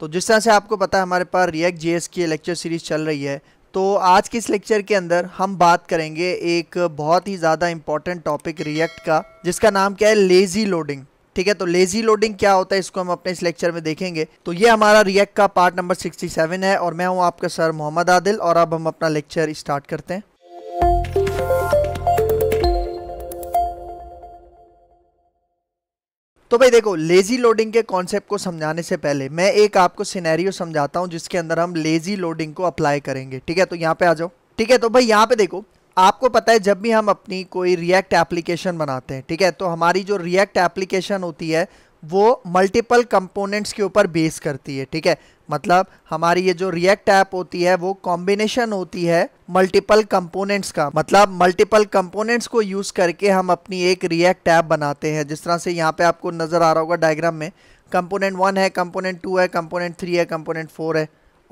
तो जिस तरह से आपको पता है हमारे पास रिएक्ट जे की लेक्चर सीरीज़ चल रही है तो आज के इस लेक्चर के अंदर हम बात करेंगे एक बहुत ही ज़्यादा इम्पॉर्टेंट टॉपिक रिएक्ट का जिसका नाम क्या है लेज़ी लोडिंग ठीक है तो लेजी लोडिंग क्या होता है इसको हम अपने इस लेक्चर में देखेंगे तो ये हमारा रिएक्ट का पार्ट नंबर सेवन है और मैं हूँ आपका सर मोहम्मद आदिल और अब हम अपना लेक्चर स्टार्ट करते हैं तो भाई देखो लेज़ी लोडिंग के कॉन्सेप्ट को समझाने से पहले मैं एक आपको सिनेरियो समझाता हूँ जिसके अंदर हम लेज़ी लोडिंग को अप्लाई करेंगे ठीक है तो यहाँ पे आ जाओ ठीक है तो भाई यहाँ पे देखो आपको पता है जब भी हम अपनी कोई रिएक्ट एप्लीकेशन बनाते हैं ठीक है तो हमारी जो रिएक्ट एप्लीकेशन होती है वो मल्टीपल कंपोनेंट्स के ऊपर बेस करती है ठीक है मतलब हमारी ये जो रिएक्ट ऐप होती है वो कॉम्बिनेशन होती है मल्टीपल कंपोनेंट्स का मतलब मल्टीपल कंपोनेंट्स को यूज़ करके हम अपनी एक रिएक्ट ऐप बनाते हैं जिस तरह से यहाँ पे आपको नज़र आ रहा होगा डायग्राम में कंपोनेंट वन है कंपोनेंट टू है कंपोनेंट थ्री है कंपोनेंट फोर है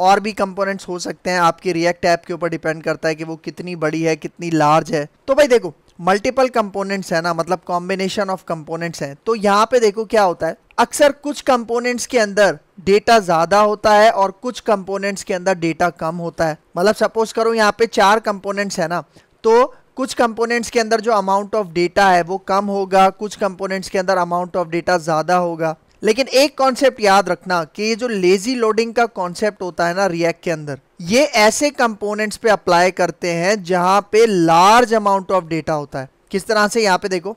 और भी कंपोनेंट्स हो सकते हैं आपकी रिएक्ट ऐप के ऊपर डिपेंड करता है कि वो कितनी बड़ी है कितनी लार्ज है तो भाई देखो मल्टीपल कंपोनेंट्स है ना मतलब कॉम्बिनेशन ऑफ कंपोनेंट्स हैं तो यहाँ पे देखो क्या होता है अक्सर कुछ कंपोनेंट्स के अंदर डेटा ज़्यादा होता है और कुछ कंपोनेंट्स के अंदर डेटा कम होता है मतलब सपोज करो यहाँ पे चार कंपोनेंट्स है ना तो कुछ कंपोनेंट्स के अंदर जो अमाउंट ऑफ डेटा है वो कम होगा कुछ कंपोनेंट्स के अंदर अमाउंट ऑफ डेटा ज़्यादा होगा लेकिन एक कॉन्सेप्ट याद रखना कि ये जो लेजी लोडिंग का कॉन्सेप्ट होता है ना रिएक्ट के अंदर ये ऐसे कंपोनेंट्स पे अप्लाई करते हैं जहां पे लार्ज अमाउंट ऑफ डेटा होता है किस तरह से यहां पे देखो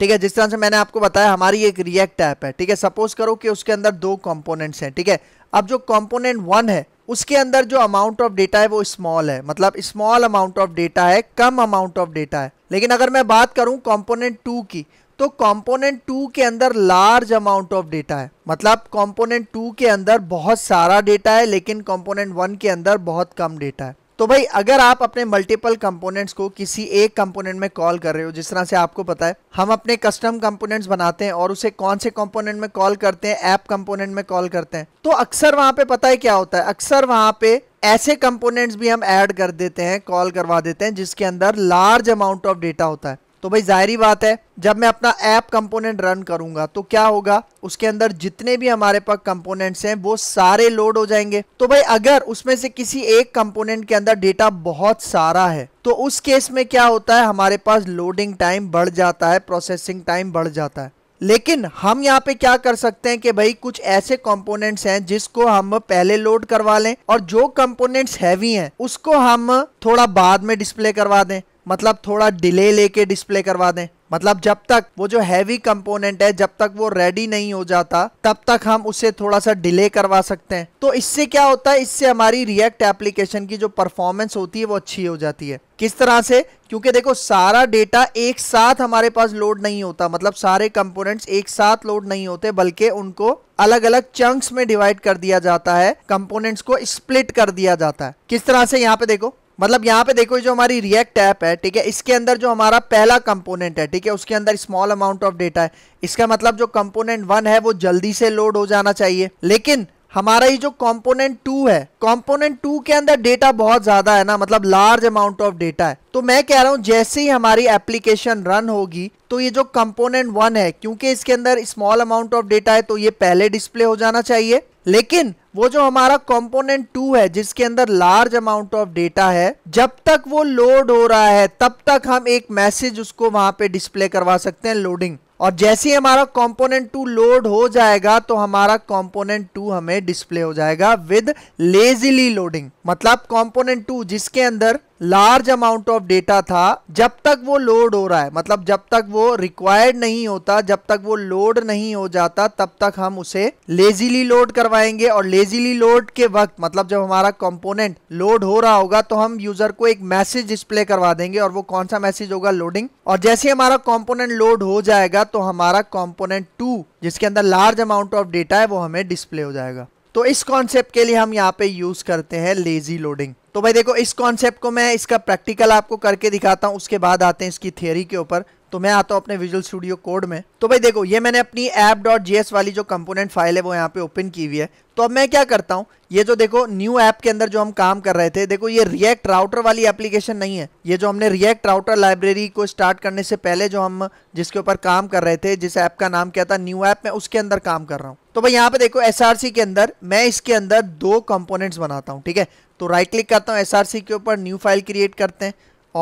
ठीक है जिस तरह से मैंने आपको बताया हमारी एक रिएक्ट ऐप है ठीक है सपोज करो कि उसके अंदर दो कॉम्पोनेंट्स हैं ठीक है अब जो कॉम्पोनेंट वन है उसके अंदर जो अमाउंट ऑफ डेटा है वो स्मॉल है मतलब स्मॉल अमाउंट ऑफ डेटा है कम अमाउंट ऑफ डेटा है लेकिन अगर मैं बात करूं कंपोनेंट टू की तो कंपोनेंट टू के अंदर लार्ज अमाउंट ऑफ डेटा है मतलब कंपोनेंट टू के अंदर बहुत सारा डेटा है लेकिन कंपोनेंट वन के अंदर बहुत कम डेटा है तो भाई अगर आप अपने मल्टीपल कंपोनेंट्स को किसी एक कंपोनेंट में कॉल कर रहे हो जिस तरह से आपको पता है हम अपने कस्टम कंपोनेंट्स बनाते हैं और उसे कौन से कंपोनेंट में कॉल करते हैं ऐप कंपोनेंट में कॉल करते हैं तो अक्सर वहां पे पता है क्या होता है अक्सर वहां पे ऐसे कंपोनेंट्स भी हम ऐड कर देते हैं कॉल करवा देते हैं जिसके अंदर लार्ज अमाउंट ऑफ डेटा होता है तो भाई ज़ाहरी बात है जब मैं अपना ऐप कंपोनेंट रन करूंगा तो क्या होगा उसके अंदर जितने भी हमारे पास कंपोनेंट्स हैं वो सारे लोड हो जाएंगे तो भाई अगर उसमें से किसी एक कंपोनेंट के अंदर डेटा बहुत सारा है तो उस केस में क्या होता है हमारे पास लोडिंग टाइम बढ़ जाता है प्रोसेसिंग टाइम बढ़ जाता है लेकिन हम यहाँ पे क्या कर सकते हैं कि भाई कुछ ऐसे कंपोनेंट्स हैं जिसको हम पहले लोड करवा लें और जो कंपोनेंट्स हैवी हैं उसको हम थोड़ा बाद में डिस्प्ले करवा दें मतलब थोड़ा डिले लेके डिस्प्ले करवा दें मतलब जब तक वो जो हैवी कंपोनेंट है जब तक वो रेडी नहीं हो जाता तब तक हम उसे थोड़ा सा डिले करवा सकते हैं तो इससे क्या होता है इससे हमारी रिएक्ट एप्लीकेशन की जो परफॉर्मेंस होती है वो अच्छी हो जाती है किस तरह से क्योंकि देखो सारा डेटा एक साथ हमारे पास लोड नहीं होता मतलब सारे कंपोनेंट्स एक साथ लोड नहीं होते बल्कि उनको अलग अलग चंक्स में डिवाइड कर दिया जाता है कंपोनेंट्स को स्प्लिट कर दिया जाता है किस तरह से यहाँ पे देखो मतलब यहाँ पे देखो जो हमारी रिएक्ट ऐप है ठीक है इसके अंदर जो हमारा पहला कंपोनेंट है ठीक है उसके अंदर स्मॉल अमाउंट ऑफ डेटा है इसका मतलब जो कंपोनेंट वन है वो जल्दी से लोड हो जाना चाहिए लेकिन हमारा ये जो कंपोनेंट टू है कंपोनेंट टू के अंदर डेटा बहुत ज्यादा है ना मतलब लार्ज अमाउंट ऑफ डेटा है तो मैं कह रहा हूँ जैसे ही हमारी एप्लीकेशन रन होगी तो ये जो कंपोनेंट वन है क्योंकि इसके अंदर स्मॉल अमाउंट ऑफ डेटा है तो ये पहले डिस्प्ले हो जाना चाहिए लेकिन वो जो हमारा कंपोनेंट टू है जिसके अंदर लार्ज अमाउंट ऑफ डेटा है जब तक वो लोड हो रहा है तब तक हम एक मैसेज उसको वहां पे डिस्प्ले करवा सकते हैं लोडिंग और जैसे ही हमारा कंपोनेंट टू लोड हो जाएगा तो हमारा कंपोनेंट टू हमें डिस्प्ले हो जाएगा विद लेजिली लोडिंग मतलब कंपोनेंट टू जिसके अंदर लार्ज अमाउंट ऑफ डेटा था जब तक वो लोड हो रहा है मतलब जब तक वो रिक्वायर्ड नहीं होता जब तक वो लोड नहीं हो जाता तब तक हम उसे लेजीली लोड करवाएंगे और लेजीली लोड के वक्त मतलब जब हमारा कंपोनेंट लोड हो रहा होगा तो हम यूजर को एक मैसेज डिस्प्ले करवा देंगे और वो कौन सा मैसेज होगा लोडिंग और जैसे हमारा कॉम्पोनेंट लोड हो जाएगा तो हमारा कॉम्पोनेंट टू जिसके अंदर लार्ज अमाउंट ऑफ डेटा है वो हमें डिस्प्ले हो जाएगा तो इस कॉन्सेप्ट के लिए हम यहाँ पे यूज करते हैं लेजी लोडिंग तो भाई देखो इस कॉन्सेप्ट को मैं इसका प्रैक्टिकल आपको करके दिखाता हूँ उसके बाद आते हैं इसकी थियोरी के ऊपर तो मैं आता हूँ अपने विजुअल स्टूडियो कोड में तो भाई देखो ये मैंने अपनी ऐप डॉट जी वाली जो कंपोनेंट फाइल है वो यहाँ पे ओपन की हुई है तो अब मैं क्या करता हूँ ये जो देखो न्यू ऐप के अंदर जो हम काम कर रहे थे देखो ये रिएक्ट राउटर वाली एप्लीकेशन नहीं है ये जो हमने रिएक्ट राउटर लाइब्रेरी को स्टार्ट करने से पहले जो हम जिसके ऊपर काम कर रहे थे जिस ऐप का नाम क्या था न्यू ऐप में उसके अंदर काम कर रहा हूँ तो भाई यहाँ पे देखो एस के अंदर मैं इसके अंदर दो कंपोनेंट्स बनाता हूँ ठीक है तो राइट क्लिक करता हूँ सी के ऊपर न्यू फाइल क्रिएट करते हैं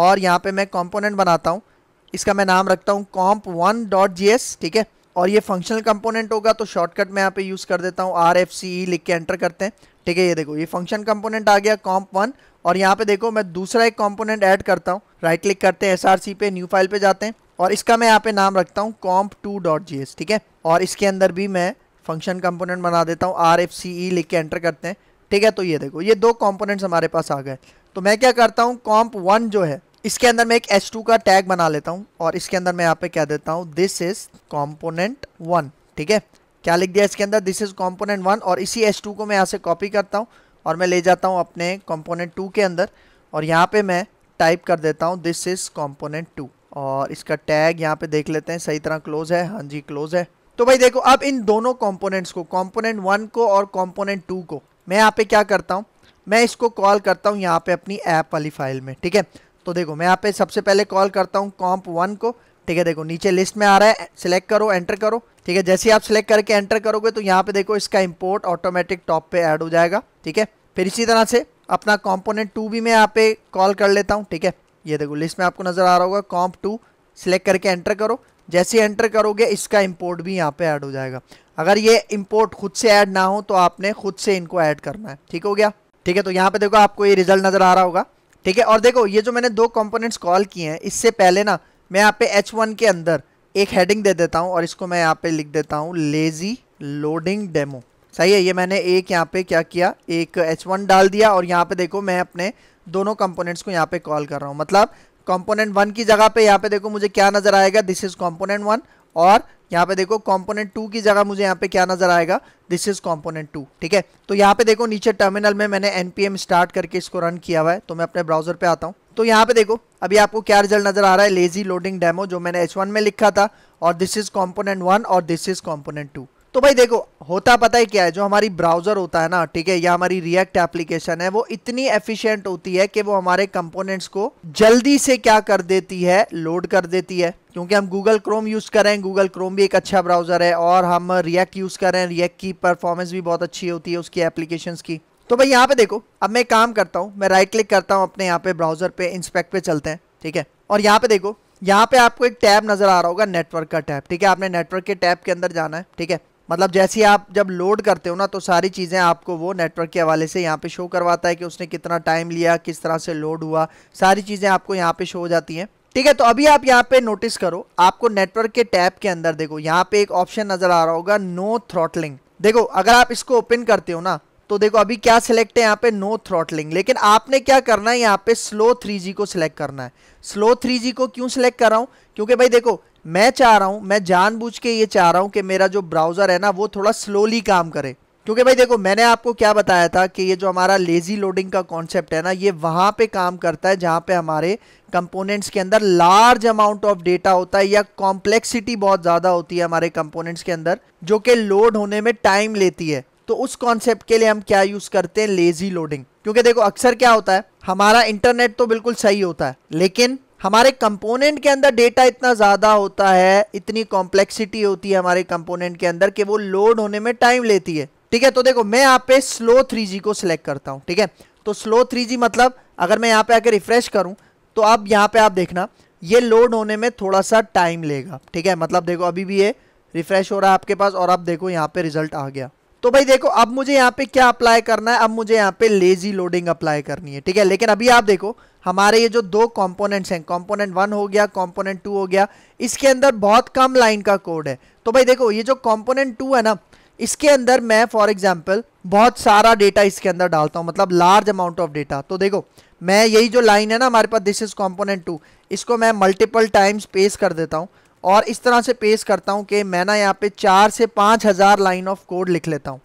और यहाँ पे मैं कंपोनेंट बनाता हूँ इसका मैं नाम रखता हूँ comp one dot J S ठीक है और ये फंक्शनल कंपोनेंट होगा तो शॉर्टकट मैं यहाँ पे यूज़ कर देता हूँ आर एफ सी ई लिख के एंटर करते हैं ठीक है ये देखो ये फंक्शन कंपोनेंट आ गया कॉम्प वन और यहाँ पे देखो मैं दूसरा एक कंपोनेंट ऐड करता हूँ राइट क्लिक करते हैं सी पे न्यू फाइल पे जाते हैं और इसका मैं यहाँ पे नाम रखता हूँ comp two dot J S ठीक है और इसके अंदर भी मैं फंक्शन कंपोनेंट बना देता हूँ आर एफ सी ई लिख के एंटर करते हैं ठीक है तो ये देखो ये दो कॉम्पोनेंट्स हमारे पास आ गए तो मैं क्या करता हूँ कॉम्प वन जो है इसके अंदर मैं एक टू का टैग बना लेता हूँ और इसके अंदर मैं यहाँ पे क्या देता हूँ दिस इज कॉम्पोनेंट वन ठीक है क्या लिख दिया इसके अंदर दिस इज कॉम्पोनेंट वन और इसी टू को मैं यहाँ से कॉपी करता हूँ और मैं ले जाता हूँ अपने कॉम्पोनेंट टू के अंदर और यहाँ पे मैं टाइप कर देता हूँ दिस इज कॉम्पोनेंट टू और इसका टैग यहाँ पे देख लेते हैं सही तरह क्लोज है हाँ जी क्लोज है तो भाई देखो अब इन दोनों कॉम्पोनेंट्स को कॉम्पोनेंट वन को और कॉम्पोनेंट टू को मैं यहाँ पे क्या करता हूँ मैं इसको कॉल करता हूँ यहाँ पे अपनी ऐप वाली फाइल में ठीक है तो देखो मैं यहाँ पे सबसे पहले कॉल करता हूँ कॉम्प वन को ठीक है देखो नीचे लिस्ट में आ रहा है सिलेक्ट करो एंटर करो ठीक है जैसे ही आप सिलेक्ट करके एंटर करोगे तो यहाँ पे देखो इसका इम्पोर्ट ऑटोमेटिक टॉप पे ऐड हो जाएगा ठीक है फिर इसी तरह से अपना कॉम्पोनेंट टू भी मैं यहाँ पे कॉल कर लेता हूँ ठीक है ये देखो लिस्ट में आपको नज़र आ रहा होगा कॉम्प टू सिलेक्ट करके एंटर करो जैसे एंटर करोगे इसका इम्पोर्ट भी यहाँ पे ऐड हो जाएगा अगर ये इम्पोर्ट खुद से ऐड ना हो तो आपने खुद से इनको ऐड करना है ठीक हो गया ठीक है तो यहाँ पे देखो आपको ये रिजल्ट नज़र आ रहा होगा ठीक है और देखो ये जो मैंने दो कंपोनेंट्स कॉल किए हैं इससे पहले ना मैं यहाँ पे H1 के अंदर एक हेडिंग दे देता हूँ और इसको मैं यहाँ पे लिख देता हूँ लेज़ी लोडिंग डेमो सही है ये मैंने एक यहाँ पे क्या किया एक एच डाल दिया और यहाँ पे देखो मैं अपने दोनों कंपोनेंट्स को यहाँ पे कॉल कर रहा हूँ मतलब कॉम्पोनेंट वन की जगह पे यहाँ पे देखो मुझे क्या नज़र आएगा दिस इज़ कॉम्पोनेंट वन और यहाँ पे देखो कंपोनेंट टू की जगह मुझे यहाँ पे क्या नजर आएगा दिस इज कंपोनेंट टू ठीक है तो यहाँ पे देखो नीचे टर्मिनल में मैंने एनपीएम स्टार्ट करके इसको रन किया हुआ है तो मैं अपने ब्राउजर पे आता हूँ तो यहाँ पे देखो अभी आपको क्या रिजल्ट नजर आ रहा है लेजी लोडिंग डेमो जो मैंने एच में लिखा था और दिस इज कॉम्पोनेंट वन और दिस इज कॉम्पोनेंट टू तो भाई देखो होता पता ही क्या है जो हमारी ब्राउज़र होता है ना ठीक है या हमारी रिएक्ट एप्लीकेशन है वो इतनी एफिशिएंट होती है कि वो हमारे कंपोनेंट्स को जल्दी से क्या कर देती है लोड कर देती है क्योंकि हम गूगल क्रोम यूज़ करें गूगल क्रोम भी एक अच्छा ब्राउज़र है और हम रिएक्ट यूज़ करें रिएक्ट की परफॉर्मेंस भी बहुत अच्छी होती है उसकी एप्लीकेशन की तो भाई यहाँ पे देखो अब मैं काम करता हूँ मैं राइट क्लिक करता हूँ अपने यहाँ पे ब्राउज़र पे इंस्पेक्ट पे चलते हैं ठीक है और यहाँ पे देखो यहाँ पे आपको एक टैब नज़र आ रहा होगा नेटवर्क का टैब ठीक है आपने नेटवर्क के टैब के अंदर जाना है ठीक है मतलब जैसे आप जब लोड करते हो ना तो सारी चीज़ें आपको वो नेटवर्क के हवाले से यहाँ पे शो करवाता है कि उसने कितना टाइम लिया किस तरह से लोड हुआ सारी चीज़ें आपको यहाँ पे शो हो जाती हैं ठीक है तो अभी आप यहाँ पे नोटिस करो आपको नेटवर्क के टैब के अंदर देखो यहाँ पे एक ऑप्शन नज़र आ रहा होगा नो थ्रॉटलिंग देखो अगर आप इसको ओपन करते हो ना तो देखो अभी क्या सिलेक्ट है यहाँ पे नो थ्रॉटलिंग लेकिन आपने क्या करना है यहाँ पे स्लो 3G को सिलेक्ट करना है स्लो 3G को क्यों सिलेक्ट कर रहा हूँ क्योंकि भाई देखो मैं चाह रहा हूँ मैं जानबूझ के ये चाह रहा हूँ कि मेरा जो ब्राउज़र है ना वो थोड़ा स्लोली काम करे क्योंकि भाई देखो मैंने आपको क्या बताया था कि ये जो हमारा लेज़ी लोडिंग का कॉन्सेप्ट है ना ये वहाँ पे काम करता है जहाँ पे हमारे कंपोनेंट्स के अंदर लार्ज अमाउंट ऑफ डेटा होता है या कॉम्प्लेक्सिटी बहुत ज़्यादा होती है हमारे कंपोनेंट्स के अंदर जो कि लोड होने में टाइम लेती है तो उस कॉन्सेप्ट के लिए हम क्या यूज़ करते हैं लेज़ी लोडिंग क्योंकि देखो अक्सर क्या होता है हमारा इंटरनेट तो बिल्कुल सही होता है लेकिन हमारे कंपोनेंट के अंदर डेटा इतना ज़्यादा होता है इतनी कॉम्प्लेक्सिटी होती है हमारे कंपोनेंट के अंदर कि वो लोड होने में टाइम लेती है ठीक है तो देखो मैं यहाँ पे स्लो 3G को सिलेक्ट करता हूँ ठीक है तो स्लो 3G मतलब अगर मैं यहाँ पे आके रिफ्रेश करूँ तो अब यहाँ पे आप देखना ये लोड होने में थोड़ा सा टाइम लेगा ठीक है मतलब देखो अभी भी ये रिफ्रेश हो रहा है आपके पास और आप देखो यहाँ पे रिजल्ट आ गया तो भाई देखो अब मुझे यहाँ पे क्या अप्लाई करना है अब मुझे यहाँ पे लेजी लोडिंग अप्लाई करनी है ठीक है लेकिन अभी आप देखो हमारे ये जो दो कंपोनेंट्स हैं कंपोनेंट वन हो गया कंपोनेंट टू हो गया इसके अंदर बहुत कम लाइन का कोड है तो भाई देखो ये जो कंपोनेंट टू है ना इसके अंदर मैं फॉर एग्जाम्पल बहुत सारा डेटा इसके अंदर डालता हूँ मतलब लार्ज अमाउंट ऑफ डेटा तो देखो मैं यही जो लाइन है ना हमारे पास दिस इज कॉम्पोनेंट टू इसको मैं मल्टीपल टाइम्स पेस कर देता हूँ और इस तरह से पेश करता हूँ कि मैं ना यहाँ पे चार से पाँच हज़ार लाइन ऑफ कोड लिख लेता हूँ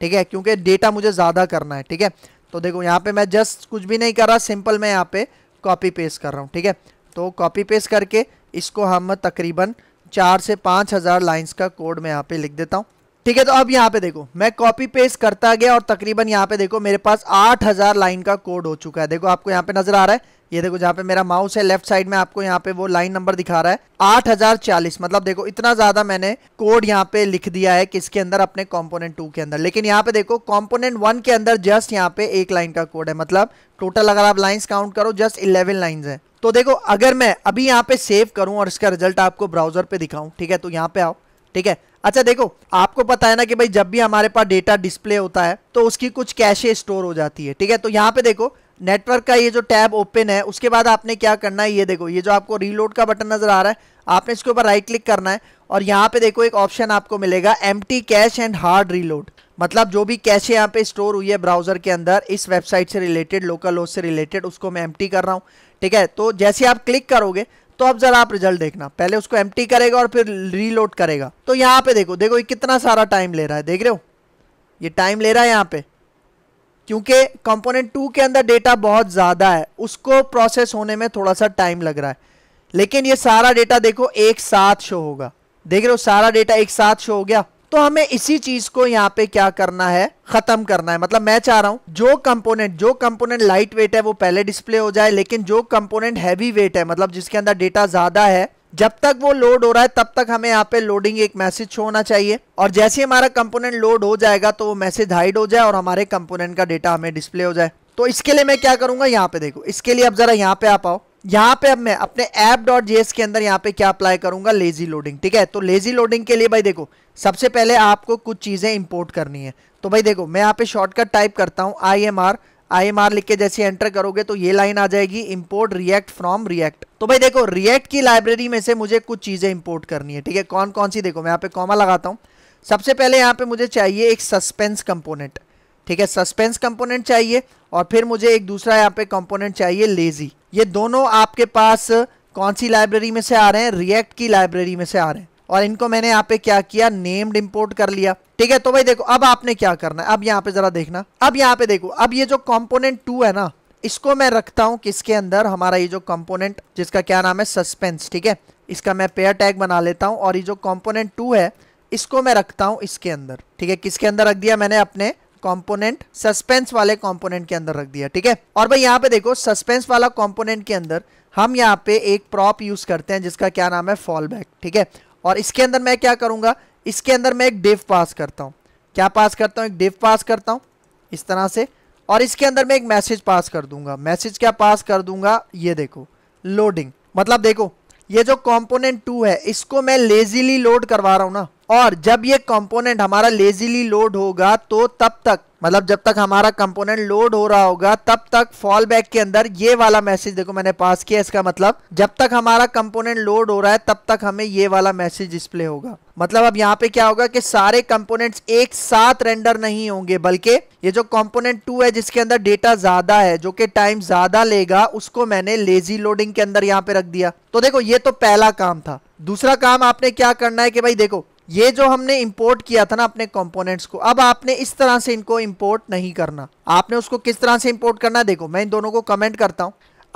ठीक है क्योंकि डेटा मुझे ज़्यादा करना है ठीक है तो देखो यहाँ पे मैं जस्ट कुछ भी नहीं कर रहा सिंपल मैं यहाँ पे कॉपी पेस्ट कर रहा हूँ ठीक है तो कॉपी पेस्ट करके इसको हम तकरीबन चार से पाँच हज़ार लाइन्स का कोड मैं यहाँ पर लिख देता हूँ ठीक है तो अब यहाँ पे देखो मैं कॉपी पेस्ट करता गया और तकरीबन यहाँ पे देखो मेरे पास 8000 लाइन का कोड हो चुका है देखो आपको यहाँ पे नजर आ रहा है ये देखो जहाँ पे मेरा माउस है लेफ्ट साइड में आपको यहाँ पे वो लाइन नंबर दिखा रहा है 8040 मतलब देखो इतना ज्यादा मैंने कोड यहाँ पे लिख दिया है किसके अंदर अपने कॉम्पोनेंट टू के अंदर लेकिन यहाँ पे देखो कॉम्पोनेंट वन के अंदर जस्ट यहाँ पे एक लाइन का कोड है मतलब टोटल अगर आप लाइन्स काउंट करो जस्ट इलेवन लाइन है तो देखो अगर मैं अभी यहाँ पे सेव करूँ और इसका रिजल्ट आपको ब्राउजर पे दिखाऊँ ठीक है तो यहाँ पे आओ ठीक है अच्छा देखो आपको पता है ना कि भाई जब भी हमारे पास डेटा डिस्प्ले होता है तो उसकी कुछ कैशे स्टोर हो जाती है ठीक है तो यहाँ पे देखो नेटवर्क का ये जो टैब ओपन है उसके बाद आपने क्या करना है ये देखो ये जो आपको रीलोड का बटन नजर आ रहा है आपने इसके ऊपर राइट क्लिक करना है और यहाँ पे देखो एक ऑप्शन आपको मिलेगा एम कैश एंड हार्ड रीलोड मतलब जो भी कैशे यहाँ पे स्टोर हुई है ब्राउजर के अंदर इस वेबसाइट से रिलेटेड लोकल होस्ट से रिलेटेड उसको मैं एम कर रहा हूँ ठीक है तो जैसे आप क्लिक करोगे तो अब जरा आप रिजल्ट देखना पहले उसको एम करेगा और फिर रीलोड करेगा तो यहाँ पे देखो देखो ये कितना सारा टाइम ले रहा है देख रहे हो ये टाइम ले रहा है यहाँ पे क्योंकि कंपोनेंट टू के अंदर डेटा बहुत ज़्यादा है उसको प्रोसेस होने में थोड़ा सा टाइम लग रहा है लेकिन ये सारा डेटा देखो एक साथ शो होगा देख रहे हो सारा डेटा एक साथ शो हो गया तो हमें इसी चीज को यहाँ पे क्या करना है खत्म करना है मतलब मैं चाह रहा हूं जो कंपोनेंट जो कंपोनेंट लाइट वेट है वो पहले डिस्प्ले हो जाए लेकिन जो कंपोनेंट हैवी वेट है मतलब जिसके अंदर डेटा ज्यादा है जब तक वो लोड हो रहा है तब तक हमें यहाँ पे लोडिंग एक मैसेज शो होना चाहिए और जैसे हमारा कंपोनेंट लोड हो जाएगा तो वो मैसेज हाइड हो जाए और हमारे कंपोनेंट का डेटा हमें डिस्प्ले हो जाए तो इसके लिए मैं क्या करूंगा यहाँ पे देखो इसके लिए अब जरा यहाँ पे आ पाओ यहाँ पे अब मैं अपने ऐप डॉट जेएस के अंदर यहाँ पे क्या अप्लाई करूंगा लेजी लोडिंग ठीक है तो लेजी लोडिंग के लिए भाई देखो सबसे पहले आपको कुछ चीज़ें इंपोर्ट करनी है तो भाई देखो मैं यहाँ पे शॉर्टकट टाइप करता हूँ I M R I M R लिख के जैसे एंटर करोगे तो ये लाइन आ जाएगी इम्पोर्ट रिएक्ट फ्रॉम रिएक्ट तो भाई देखो रिएक्ट की लाइब्रेरी में से मुझे कुछ चीज़ें इंपोर्ट करनी है ठीक है कौन कौन सी देखो मैं यहाँ पे कॉमा लगाता हूँ सबसे पहले यहाँ पे मुझे चाहिए एक सस्पेंस कंपोनेंट ठीक है सस्पेंस कंपोनेंट चाहिए और फिर मुझे एक दूसरा यहाँ पे कंपोनेंट चाहिए लेजी ये दोनों आपके पास कौन सी लाइब्रेरी में से आ रहे हैं रिएक्ट की लाइब्रेरी में से आ रहे हैं और इनको मैंने यहाँ पे क्या किया नेम्ड इंपोर्ट कर लिया ठीक है तो भाई देखो अब आपने क्या करना है अब यहाँ पे जरा देखना अब यहाँ पे देखो अब ये जो कॉम्पोनेंट टू है ना इसको मैं रखता हूँ किसके अंदर हमारा ये जो कॉम्पोनेंट जिसका क्या नाम है सस्पेंस ठीक है इसका मैं पेयर टैग बना लेता हूँ और ये जो कॉम्पोनेंट टू है इसको मैं रखता हूँ इसके अंदर ठीक है किसके अंदर रख दिया मैंने अपने कंपोनेंट सस्पेंस वाले कंपोनेंट के अंदर रख दिया ठीक है और भाई यहाँ पे देखो सस्पेंस वाला कंपोनेंट के अंदर हम यहाँ पे एक प्रॉप यूज करते हैं जिसका क्या नाम है फॉल बैक ठीक है और इसके अंदर मैं क्या करूंगा इसके अंदर मैं एक डिफ पास करता हूँ क्या पास करता हूँ एक डिफ पास करता हूँ इस तरह से और इसके अंदर मैं एक मैसेज पास कर दूंगा मैसेज क्या पास कर दूंगा ये देखो लोडिंग मतलब देखो ये जो कॉम्पोनेंट टू है इसको मैं लेजीली लोड करवा रहा हूँ ना और जब ये कंपोनेंट हमारा लेजीली लोड होगा तो तब तक मतलब जब तक हमारा कंपोनेंट लोड हो रहा होगा तब तक फॉल बैक के अंदर ये वाला मैसेज देखो मैंने पास किया इसका मतलब जब तक हमारा कंपोनेंट लोड हो रहा है तब तक हमें ये वाला मैसेज डिस्प्ले होगा मतलब अब यहाँ पे क्या होगा कि सारे कंपोनेंट्स एक साथ रेंडर नहीं होंगे बल्कि ये जो कंपोनेंट टू है जिसके अंदर डेटा ज्यादा है जो कि टाइम ज्यादा लेगा उसको मैंने लेजी लोडिंग के अंदर यहाँ पे रख दिया तो देखो ये तो पहला काम था दूसरा काम आपने क्या करना है कि भाई देखो ये जो हमने इंपोर्ट किया था ना अपने कंपोनेंट्स को अब आपने इस तरह से इनको इंपोर्ट नहीं करना आपने उसको किस तरह से इंपोर्ट करना देखो मैं इन दोनों को कमेंट करता हूँ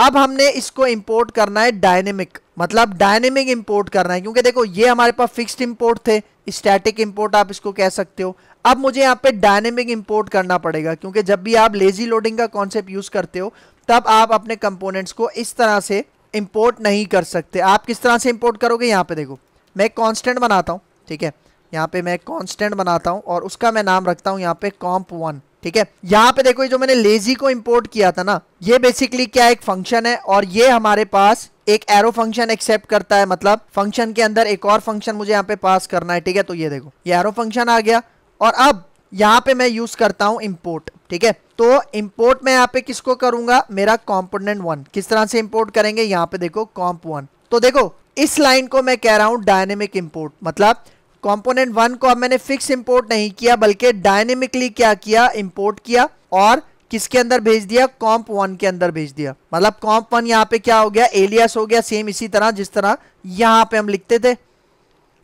अब हमने इसको इंपोर्ट करना है डायनेमिक मतलब डायनेमिक इंपोर्ट करना है क्योंकि देखो ये हमारे पास फिक्स्ड इंपोर्ट थे स्टैटिक इंपोर्ट आप इसको कह सकते हो अब मुझे यहाँ पे डायनेमिक इंपोर्ट करना पड़ेगा क्योंकि जब भी आप लेजी लोडिंग का कॉन्सेप्ट यूज़ करते हो तब आप अपने कंपोनेंट्स को इस तरह से इंपोर्ट नहीं कर सकते आप किस तरह से इंपोर्ट करोगे यहाँ पे देखो मैं कॉन्स्टेंट बनाता हूँ ठीक है यहाँ पे मैं कॉन्स्टेंट बनाता हूँ और उसका मैं नाम रखता हूँ यहाँ पे कॉम्प वन ठीक है यहाँ पे देखो ये जो मैंने लेजी को इम्पोर्ट किया था ना ये बेसिकली क्या एक फंक्शन है और ये हमारे पास एक एरो फंक्शन एक्सेप्ट करता है मतलब फंक्शन के अंदर एक और फंक्शन मुझे यहाँ पे पास करना है ठीक है तो ये देखो ये एरो फंक्शन आ गया और अब यहाँ पे मैं यूज करता हूँ इम्पोर्ट ठीक है तो इम्पोर्ट मैं यहाँ पे किसको करूंगा मेरा कॉम्पोनेंट वन किस तरह से इम्पोर्ट करेंगे यहाँ पे देखो कॉम्प वन तो देखो इस लाइन को मैं कह रहा हूँ डायनेमिक इम्पोर्ट मतलब कंपोनेंट वन को अब मैंने फिक्स इंपोर्ट नहीं किया बल्कि डायनेमिकली क्या किया इंपोर्ट किया और किसके अंदर भेज दिया कॉम्प वन के अंदर भेज दिया मतलब कॉम्प वन यहाँ पे क्या हो गया एलियस हो गया सेम इसी तरह जिस तरह यहाँ पे हम लिखते थे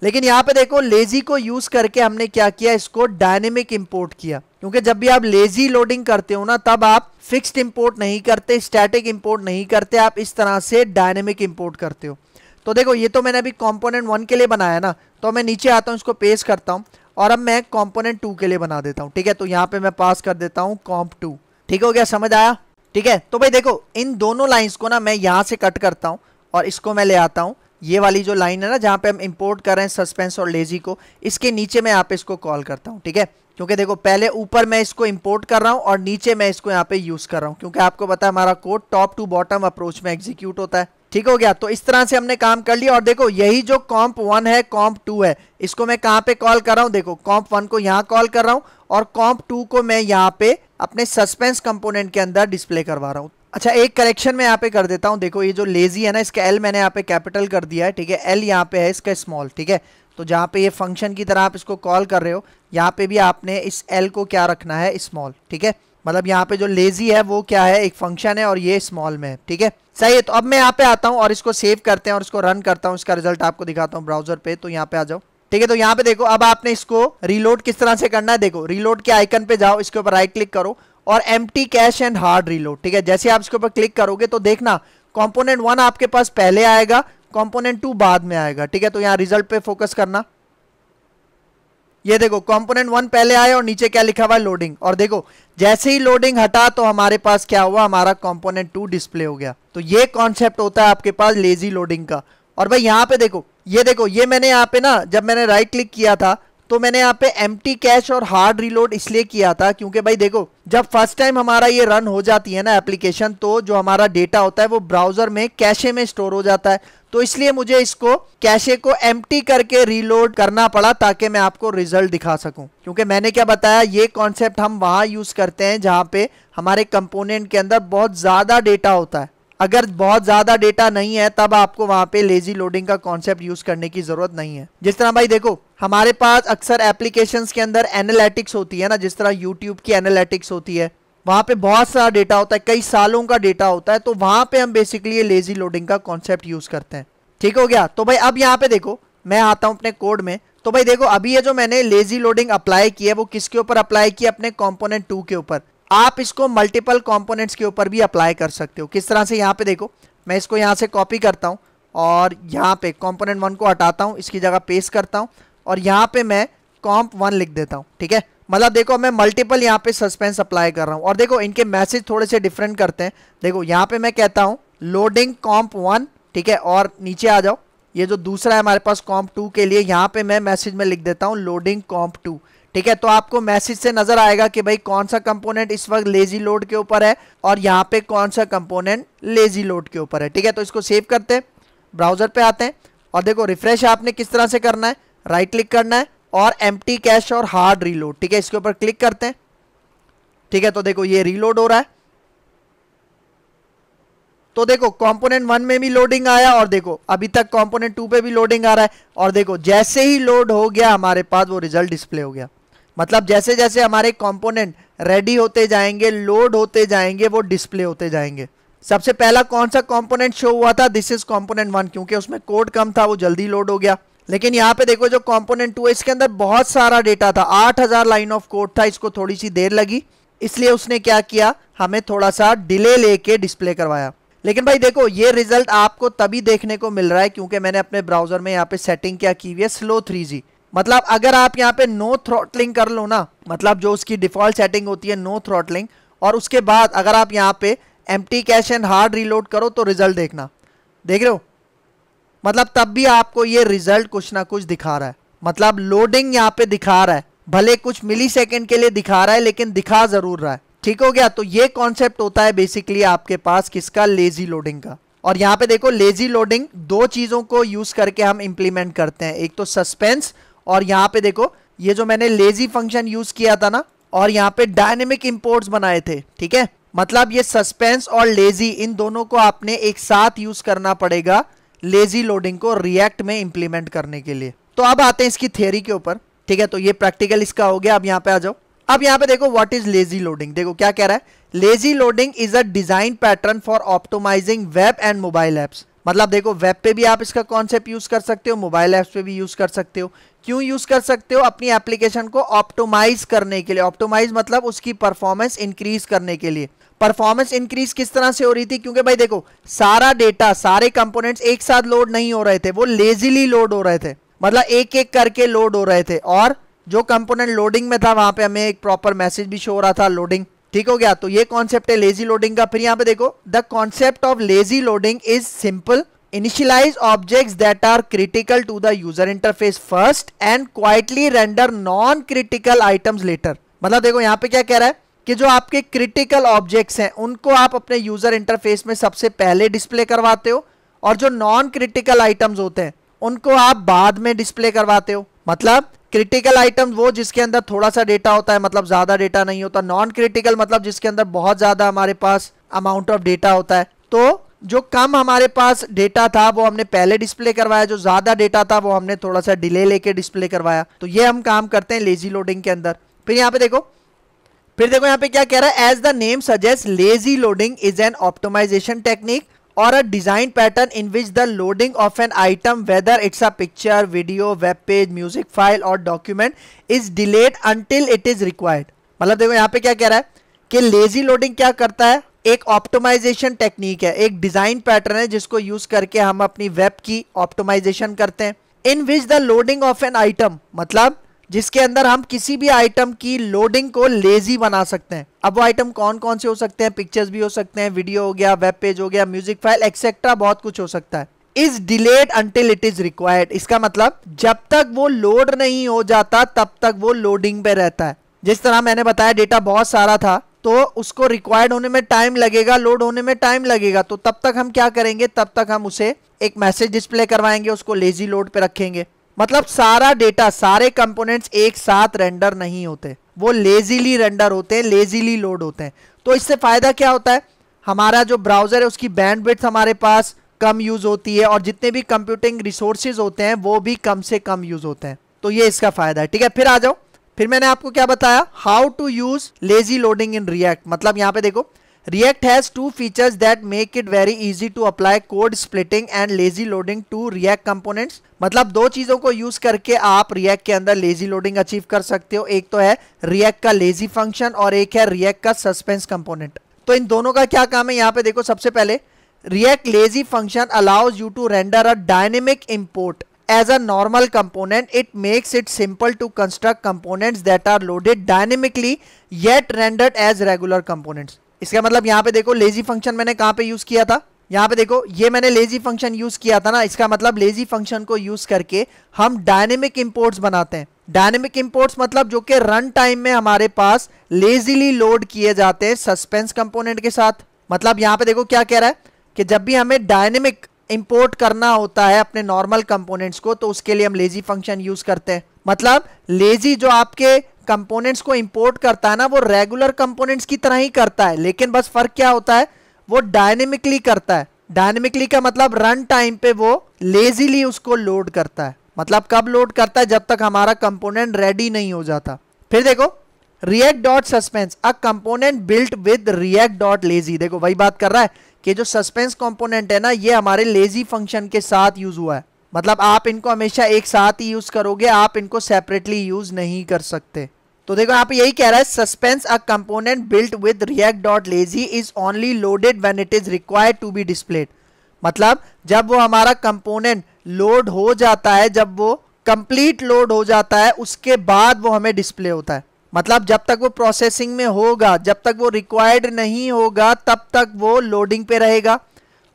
लेकिन यहाँ पे देखो लेजी को यूज करके हमने क्या किया इसको डायनेमिक इंपोर्ट किया क्योंकि जब भी आप लेजी लोडिंग करते हो ना तब आप फिक्स्ड इंपोर्ट नहीं करते स्टैटिक इंपोर्ट नहीं करते आप इस तरह से डायनेमिक इंपोर्ट करते हो तो देखो ये तो मैंने अभी कॉम्पोनेंट वन के लिए बनाया ना तो मैं नीचे आता हूँ इसको पेश करता हूँ और अब मैं कॉम्पोनेंट टू के लिए बना देता हूँ ठीक है तो यहाँ पे मैं पास कर देता हूँ कॉम्प टू ठीक हो गया समझ आया ठीक है तो भाई देखो इन दोनों लाइन्स को ना मैं यहाँ से कट करता हूँ और इसको मैं ले आता हूँ ये वाली जो लाइन है ना जहाँ पे हम इम्पोर्ट कर रहे हैं सस्पेंस और लेजी को इसके नीचे मैं यहाँ पे इसको कॉल करता हूँ ठीक है क्योंकि देखो पहले ऊपर मैं इसको इम्पोर्ट कर रहा हूँ और नीचे मैं इसको यहाँ पे यूज़ कर रहा हूँ क्योंकि आपको पता है हमारा code top to bottom approach में एग्जीक्यूट होता है ठीक हो गया तो इस तरह से हमने काम कर लिया और देखो यही जो कॉम्प वन है कॉम्प टू है इसको मैं कहां पे कॉल कर रहा हूं देखो कॉम्प वन को यहां कॉल कर रहा हूं और कॉम्प टू को मैं यहां पे अपने सस्पेंस कंपोनेंट के अंदर डिस्प्ले करवा रहा हूं अच्छा एक करेक्शन मैं यहाँ पे कर देता हूँ देखो ये जो लेजी है ना इसका एल मैंने यहाँ पे कैपिटल कर दिया है ठीक है एल यहाँ पे है इसका स्मॉल ठीक है तो जहाँ पे ये फंक्शन की तरह आप इसको कॉल कर रहे हो यहाँ पे भी आपने इस एल को क्या रखना है स्मॉल ठीक है मतलब यहाँ पे जो लेजी है वो क्या है एक फंक्शन है और ये स्मॉल में है ठीक है सही है तो अब मैं यहाँ पे आता हूँ और इसको सेव करते हैं और इसको रन करता हूँ इसका रिजल्ट आपको दिखाता हूँ ब्राउजर पे तो यहाँ पे आ जाओ ठीक है तो यहाँ पे देखो अब आपने इसको रीलोड किस तरह से करना है देखो रीलोड के आइकन पे जाओ इसके ऊपर राइट क्लिक करो और एम कैश एंड हार्ड रीलोड ठीक है जैसे आप इसके ऊपर क्लिक करोगे तो देखना कॉम्पोनेंट वन आपके पास पहले आएगा कॉम्पोनेंट टू बाद में आएगा ठीक है तो यहाँ रिजल्ट पे फोकस करना ये देखो कंपोनेंट वन पहले आया और नीचे क्या लिखा हुआ है लोडिंग और देखो जैसे ही लोडिंग हटा तो हमारे पास क्या हुआ हमारा कंपोनेंट टू डिस्प्ले हो गया तो ये कॉन्सेप्ट होता है आपके पास लेजी लोडिंग का और भाई यहाँ पे देखो ये देखो ये मैंने यहाँ पे ना जब मैंने राइट क्लिक किया था तो मैंने यहाँ पे एम कैश और हार्ड रिलोड इसलिए किया था क्योंकि भाई देखो जब फर्स्ट टाइम हमारा ये रन हो जाती है ना एप्लीकेशन तो जो हमारा डेटा होता है वो ब्राउजर में कैशे में स्टोर हो जाता है तो इसलिए मुझे इसको कैशे को एम करके रीलोड करना पड़ा ताकि मैं आपको रिजल्ट दिखा सकूं क्योंकि मैंने क्या बताया ये कॉन्सेप्ट हम वहां यूज करते हैं जहां पे हमारे कंपोनेंट के अंदर बहुत ज्यादा डेटा होता है अगर बहुत ज्यादा डेटा नहीं है तब आपको वहां पे लेजी लोडिंग का कॉन्सेप्ट यूज करने की जरूरत नहीं है जिस तरह भाई देखो हमारे पास अक्सर एप्लीकेशंस के अंदर एनालिटिक्स होती है ना जिस तरह यूट्यूब की एनालिटिक्स होती है वहाँ पे बहुत सारा डेटा होता है कई सालों का डेटा होता है तो वहाँ पे हम बेसिकली ये लेजी लोडिंग का कॉन्सेप्ट यूज़ करते हैं ठीक हो गया तो भाई अब यहाँ पे देखो मैं आता हूँ अपने कोड में तो भाई देखो अभी ये जो मैंने लेजी लोडिंग अप्लाई की है वो किसके ऊपर अप्लाई की अपने कॉम्पोनेंट टू के ऊपर आप इसको मल्टीपल कॉम्पोनेंट्स के ऊपर भी अप्लाई कर सकते हो किस तरह से यहाँ पे देखो मैं इसको यहाँ से कॉपी करता हूँ और यहाँ पे कॉम्पोनेंट वन को हटाता हूँ इसकी जगह पेस्ट करता हूँ और यहाँ पे मैं कॉम्प वन लिख देता हूँ ठीक है मतलब देखो मैं मल्टीपल यहाँ पे सस्पेंस अप्लाई कर रहा हूँ और देखो इनके मैसेज थोड़े से डिफरेंट करते हैं देखो यहाँ पे मैं कहता हूँ लोडिंग कॉम्प वन ठीक है और नीचे आ जाओ ये जो दूसरा है हमारे पास कॉम्प टू के लिए यहाँ पे मैं मैसेज में लिख देता हूँ लोडिंग कॉम्प टू ठीक है तो आपको मैसेज से नजर आएगा कि भाई कौन सा कंपोनेंट इस वक्त लेजी लोड के ऊपर है और यहाँ पे कौन सा कंपोनेंट लेजी लोड के ऊपर है ठीक है तो इसको सेव करते हैं ब्राउजर पे आते हैं और देखो रिफ्रेश आपने किस तरह से करना है राइट क्लिक करना है और एम कैश और हार्ड रीलोड ठीक है इसके ऊपर क्लिक करते हैं ठीक है तो देखो ये रीलोड हो रहा है तो देखो कंपोनेंट वन में भी लोडिंग आया और देखो अभी तक कंपोनेंट टू पे भी लोडिंग आ रहा है और देखो जैसे ही लोड हो गया हमारे पास वो रिजल्ट डिस्प्ले हो गया मतलब जैसे जैसे हमारे कंपोनेंट रेडी होते जाएंगे लोड होते जाएंगे वो डिस्प्ले होते जाएंगे सबसे पहला कौन सा कंपोनेंट शो हुआ था दिस इज कंपोनेंट वन क्योंकि उसमें कोड कम था वो जल्दी लोड हो गया लेकिन यहाँ पे देखो जो कंपोनेंट टू है इसके अंदर बहुत सारा डेटा था 8000 लाइन ऑफ कोड था इसको थोड़ी सी देर लगी इसलिए उसने क्या किया हमें थोड़ा सा डिले लेके डिस्प्ले करवाया लेकिन भाई देखो ये रिजल्ट आपको तभी देखने को मिल रहा है क्योंकि मैंने अपने ब्राउजर में यहाँ पे सेटिंग क्या की हुई है स्लो थ्री मतलब अगर आप यहाँ पे नो थ्रॉटलिंग कर लो ना मतलब जो उसकी डिफॉल्ट सेटिंग होती है नो थ्रॉटलिंग और उसके बाद अगर आप यहाँ पे एम कैश एंड हार्ड रीलोड करो तो रिजल्ट देखना देख रहे हो मतलब तब भी आपको ये रिजल्ट कुछ ना कुछ दिखा रहा है मतलब लोडिंग यहाँ पे दिखा रहा है भले कुछ मिली सेकेंड के लिए दिखा रहा है लेकिन दिखा जरूर रहा है ठीक हो गया तो ये कॉन्सेप्ट होता है बेसिकली आपके पास किसका लेजी लोडिंग का और यहाँ पे देखो लेजी लोडिंग दो चीजों को यूज करके हम इंप्लीमेंट करते हैं एक तो सस्पेंस और यहाँ पे देखो ये जो मैंने लेजी फंक्शन यूज किया था ना और यहाँ पे डायनेमिक इम्पोर्ट बनाए थे ठीक है मतलब ये सस्पेंस और लेजी इन दोनों को आपने एक साथ यूज करना पड़ेगा लेजी लोडिंग को रिएक्ट में इंप्लीमेंट करने के लिए तो अब आते हैं इसकी थियोरी के ऊपर ठीक है तो ये प्रैक्टिकल इसका हो गया अब यहाँ पे आ जाओ अब यहाँ पे देखो व्हाट इज लेजी लोडिंग देखो क्या कह रहा है lazy loading is a design pattern for optimizing web and mobile apps मतलब देखो वेब पे भी आप इसका कॉन्सेप्ट यूज कर सकते हो मोबाइल ऐप्स पे भी यूज कर सकते हो क्यों यूज कर सकते हो अपनी एप्लीकेशन को ऑप्टोमाइज करने के लिए ऑप्टोमाइज मतलब उसकी परफॉर्मेंस इंक्रीज करने के लिए परफॉर्मेंस इंक्रीज किस तरह से हो रही थी क्योंकि भाई देखो सारा डेटा सारे कंपोनेंट्स एक साथ लोड नहीं हो रहे थे वो लेजीली लोड हो रहे थे मतलब एक एक करके लोड हो रहे थे और जो कंपोनेंट लोडिंग में था वहां पे हमें एक प्रॉपर मैसेज भी शो हो रहा था लोडिंग ठीक हो गया तो ये कॉन्सेप्ट है लेजी लोडिंग का फिर यहाँ पे देखो the concept of lazy loading is simple initialize object that are critical to the user interface first and quietly render non critical items later मतलब देखो यहाँ पे क्या कह रहा है कि जो आपके क्रिटिकल ऑब्जेक्ट्स हैं उनको आप अपने यूज़र इंटरफेस में सबसे पहले डिस्प्ले करवाते हो और जो नॉन क्रिटिकल आइटम्स होते हैं उनको आप बाद में डिस्प्ले करवाते हो मतलब क्रिटिकल आइटम वो जिसके अंदर थोड़ा सा डेटा होता है मतलब ज़्यादा डेटा नहीं होता नॉन क्रिटिकल मतलब जिसके अंदर बहुत ज़्यादा हमारे पास अमाउंट ऑफ डेटा होता है तो जो कम हमारे पास डेटा था वो हमने पहले डिस्प्ले करवाया जो ज़्यादा डेटा था वो हमने थोड़ा सा डिले लेके डिस्प्ले करवाया तो ये हम काम करते हैं लेजी लोडिंग के अंदर फिर यहाँ पे देखो फिर देखो यहाँ पे क्या कह रहा है as the name suggest lazy loading is an optimization technique और a design pattern in which the loading of an item whether it's a picture video web page music file or document is delayed until it is required मतलब देखो यहाँ पे क्या कह रहा है कि लेजी लोडिंग क्या करता है एक ऑप्टोमाइजेशन टेक्निक है एक डिजाइन पैटर्न है जिसको यूज करके हम अपनी वेब की ऑप्टोमाइजेशन करते हैं in which the loading of an item मतलब जिसके अंदर हम किसी भी आइटम की लोडिंग को लेजी बना सकते हैं अब वो आइटम कौन कौन से हो सकते हैं पिक्चर्स भी हो सकते हैं वीडियो हो गया वेब पेज हो गया म्यूजिक फाइल एक्सेट्रा बहुत कुछ हो सकता है is delayed until it is required इसका मतलब जब तक वो लोड नहीं हो जाता तब तक वो लोडिंग पे रहता है जिस तरह मैंने बताया डेटा बहुत सारा था तो उसको रिक्वायर्ड होने में टाइम लगेगा लोड होने में टाइम लगेगा तो तब तक हम क्या करेंगे तब तक हम उसे एक मैसेज डिस्प्ले करवाएंगे उसको लेजी लोड पे रखेंगे मतलब सारा डेटा सारे कंपोनेंट्स एक साथ रेंडर नहीं होते वो लेजीली रेंडर होते हैं लेजीली लोड होते हैं तो इससे फ़ायदा क्या होता है हमारा जो ब्राउज़र है उसकी बैंडविड्थ हमारे पास कम यूज़ होती है और जितने भी कंप्यूटिंग रिसोर्सेज होते हैं वो भी कम से कम यूज़ होते हैं तो ये इसका फ़ायदा है ठीक है फिर आ जाओ फिर मैंने आपको क्या बताया how to use lazy loading in React मतलब यहाँ पे देखो React has two features that make it very easy to apply code splitting and lazy loading to React components. मतलब दो चीज़ों को यूज़ करके आप React के अंदर lazy loading अचीव कर सकते हो एक तो है React का lazy फंक्शन और एक है React का suspense कंपोनेंट तो इन दोनों का क्या काम है यहाँ पे देखो सबसे पहले React lazy function allows you to render a dynamic import as a normal component it makes it simple to construct components that are loaded dynamically yet rendered as regular components इसका मतलब यहाँ पे देखो लेजी फंक्शन मैंने कहाँ पे use किया था यहाँ पे देखो ये मैंने लेजी फंक्शन यूज़ किया था ना इसका मतलब लेजी फंक्शन को यूज़ करके हम डायनेमिक इम्पोर्ट्स बनाते हैं डायनेमिक इम्पोर्ट्स मतलब जो कि रन टाइम में हमारे पास लेजीली लोड किए जाते हैं सस्पेंस कंपोनेंट के साथ मतलब यहाँ पे देखो क्या कह रहा है कि जब भी हमें डायनेमिक इंपोर्ट करना होता है अपने नॉर्मल कंपोनेंट्स को तो उसके लिए हम लेजी फंक्शन यूज़ करते हैं मतलब लेजी जो आपके कंपोनेंट्स को इंपोर्ट करता है ना वो रेगुलर कंपोनेंट्स की तरह ही करता है लेकिन बस फर्क क्या होता है वो डायनेमिकली करता है डायनेमिकली का मतलब रन टाइम पे वो लेजीली उसको लोड करता है मतलब कब लोड करता है जब तक हमारा कंपोनेंट रेडी नहीं हो जाता फिर देखो React dot suspense a component built with React dot lazy देखो वही बात कर रहा है कि जो सस्पेंस कंपोनेंट है ना ये हमारे लेजी फंक्शन के साथ यूज हुआ है मतलब आप इनको हमेशा एक साथ ही यूज करोगे आप इनको सेपरेटली यूज नहीं कर सकते तो देखो यहाँ पे यही कह रहा है suspense a component built with React dot lazy is only loaded when it is required to be displayed मतलब जब वो हमारा कंपोनेंट लोड हो जाता है जब वो कंप्लीट लोड हो जाता है उसके बाद वो हमें डिस्प्ले होता है मतलब जब तक वो प्रोसेसिंग में होगा जब तक वो रिक्वायर्ड नहीं होगा तब तक वो लोडिंग पे रहेगा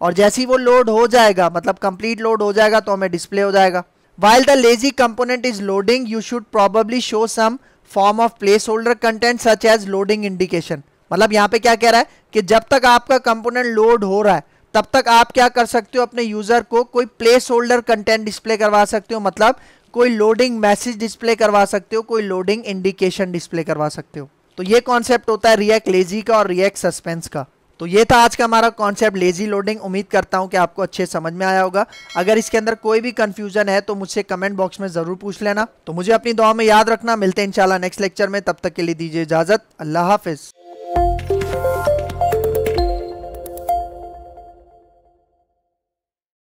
और जैसे ही वो लोड हो जाएगा मतलब कंप्लीट लोड हो जाएगा तो हमें डिस्प्ले हो जाएगा while the lazy component is loading you should probably show some form of placeholder content such as loading indication मतलब यहाँ पे क्या कह रहा है कि जब तक आपका कंपोनेंट लोड हो रहा है तब तक आप क्या कर सकते हो अपने यूज़र को कोई प्लेस होल्डर कंटेंट डिस्प्ले करवा सकते हो मतलब कोई लोडिंग मैसेज डिस्प्ले करवा सकते हो कोई लोडिंग इंडिकेशन डिस्प्ले करवा सकते हो तो ये कॉन्सेप्ट होता है रिएक्ट लेजी का और रिएक्ट सस्पेंस का तो ये था आज का हमारा कॉन्सेप्ट लेजी लोडिंग उम्मीद करता हूँ कि आपको अच्छे समझ में आया होगा अगर इसके अंदर कोई भी कंफ्यूजन है तो मुझसे कमेंट बॉक्स में ज़रूर पूछ लेना तो मुझे अपनी दुआ में याद रखना मिलते हैं इंशाल्लाह नेक्स्ट लेक्चर में तब तक के लिए दीजिए इजाज़त अल्लाह हाफिज़